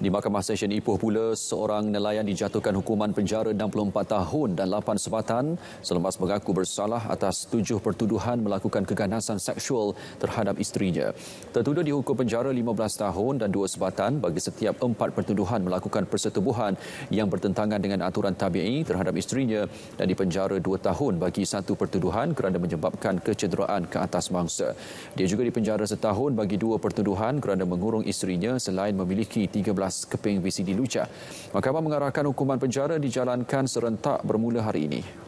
Di Mahkamah Stesen Ipoh pula, seorang nelayan dijatuhkan hukuman penjara 64 tahun dan 8 sebatan selepas mengaku bersalah atas tujuh pertuduhan melakukan keganasan seksual terhadap isterinya. Tertuduh dihukum penjara 15 tahun dan dua sebatan bagi setiap empat pertuduhan melakukan persetubuhan yang bertentangan dengan aturan tabi'i terhadap isterinya dan dipenjara dua tahun bagi satu pertuduhan kerana menyebabkan kecederaan ke atas mangsa. Dia juga dipenjara setahun bagi dua pertuduhan kerana mengurung isterinya selain memiliki 14 Keping BCD Lucha. Mahkamah mengarahkan hukuman penjara dijalankan serentak bermula hari ini.